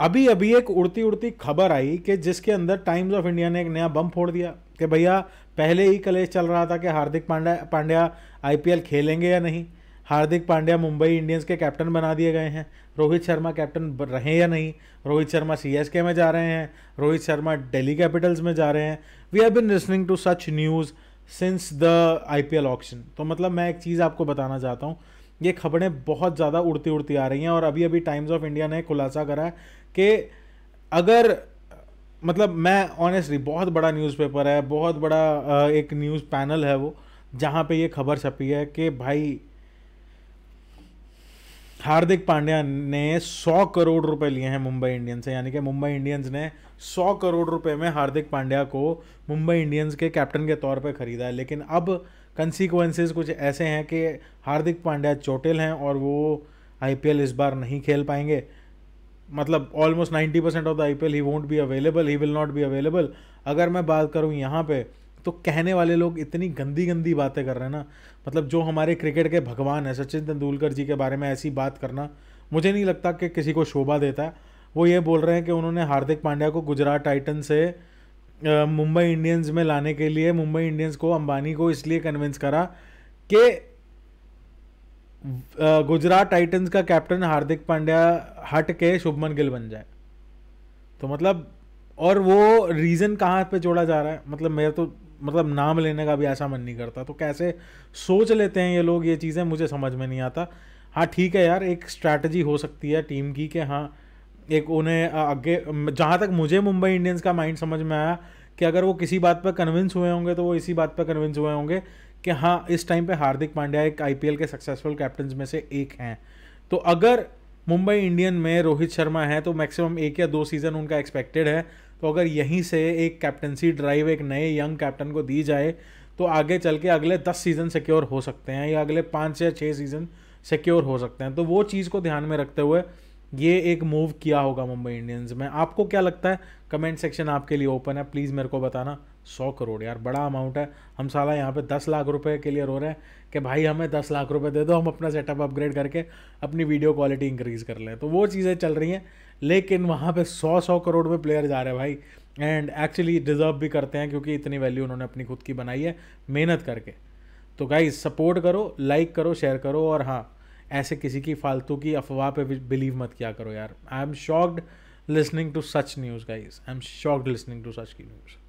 अभी अभी एक उड़ती उड़ती खबर आई कि जिसके अंदर टाइम्स ऑफ इंडिया ने एक नया बम फोड़ दिया कि भैया पहले ही कलेश चल रहा था कि हार्दिक पांड्या पांड्या आई खेलेंगे या नहीं हार्दिक पांड्या मुंबई इंडियंस के कैप्टन बना दिए गए हैं रोहित शर्मा कैप्टन रहे या नहीं रोहित शर्मा सी में जा रहे हैं रोहित शर्मा डेली कैपिटल्स में जा रहे हैं we have been listening to such news since the L option तो मतलब मैं एक चीज़ आपको बताना चाहता हूँ ये खबरें बहुत ज़्यादा उड़ती उड़ती आ रही हैं और अभी अभी टाइम्स ऑफ इंडिया ने खुलासा करा है कि अगर मतलब मैं ऑनेस्टली बहुत बड़ा न्यूज़पेपर है बहुत बड़ा एक न्यूज़ पैनल है वो जहाँ पे ये खबर छपी है कि भाई हार्दिक पांड्या ने सौ करोड़ रुपए लिए हैं मुंबई इंडियंस से यानी कि मुंबई इंडियंस ने सौ करोड़ रुपए में हार्दिक पांड्या को मुंबई इंडियंस के कैप्टन के तौर पर ख़रीदा है लेकिन अब कंसीक्वेंसेस कुछ ऐसे हैं कि हार्दिक पांड्या चोटिल हैं और वो आई इस बार नहीं खेल पाएंगे मतलब almost ninety percent of the I P L he won't be available he will not be available अगर मैं बात करूँ यहाँ पे तो कहने वाले लोग इतनी गंदी गंदी बातें कर रहे हैं ना मतलब जो हमारे क्रिकेट के भगवान हैं सचिन तेंदुलकर जी के बारे में ऐसी बात करना मुझे नहीं लगता कि किसी को शोभा देता है वो ये बोल रहे हैं कि उन्होंने हार्दिक पांड्या को गुजरात टाइटन से मुंबई इंडियंस में लाने के लिए मुंबई इंडियंस को अंबानी को इसलिए कन्विंस करा कि गुजरात टाइटंस का कैप्टन हार्दिक पांड्या हट के शुभमन गिल बन जाए तो मतलब और वो रीज़न कहाँ पे जोड़ा जा रहा है मतलब मेरा तो मतलब नाम लेने का भी ऐसा मन नहीं करता तो कैसे सोच लेते हैं ये लोग ये चीज़ें मुझे समझ में नहीं आता हाँ ठीक है यार एक स्ट्रैटेजी हो सकती है टीम की कि हाँ एक उन्हें आगे जहाँ तक मुझे मुंबई इंडियंस का माइंड समझ में आया कि अगर वो किसी बात पर कन्विंस हुए होंगे तो वो इसी बात पर कन्विंस हुए होंगे कि हाँ इस टाइम पे हार्दिक पांड्या एक आईपीएल के सक्सेसफुल कैप्टन में से एक हैं तो अगर मुंबई इंडियन में रोहित शर्मा है तो मैक्सिमम एक या दो सीज़न उनका एक्सपेक्टेड है तो अगर यहीं से एक कैप्टनसी ड्राइव एक नए यंग कैप्टन को दी जाए तो आगे चल के अगले दस सीज़न सिक्योर हो सकते हैं या अगले पाँच या छः सीज़न सिक्योर हो सकते हैं तो वो चीज़ को ध्यान में रखते हुए ये एक मूव किया होगा मुंबई इंडियंस में आपको क्या लगता है कमेंट सेक्शन आपके लिए ओपन है प्लीज़ मेरे को बताना सौ करोड़ यार बड़ा अमाउंट है हम साला यहाँ पे दस लाख रुपए के लिए रो रहे हैं कि भाई हमें दस लाख रुपए दे दो हम अपना सेटअप अपग्रेड करके अपनी वीडियो क्वालिटी इंक्रीज़ कर लें तो वो चीज़ें चल रही हैं लेकिन वहाँ पे सौ सौ करोड़ में प्लेयर जा रहे हैं भाई एंड एक्चुअली डिज़र्व भी करते हैं क्योंकि इतनी वैल्यू उन्होंने अपनी खुद की बनाई है मेहनत करके तो गाइज सपोर्ट करो लाइक करो शेयर करो और हाँ ऐसे किसी की फालतू की अफवाह पे बिलीव मत किया करो यार I am shocked listening to such news guys I am shocked listening to such की न्यूज़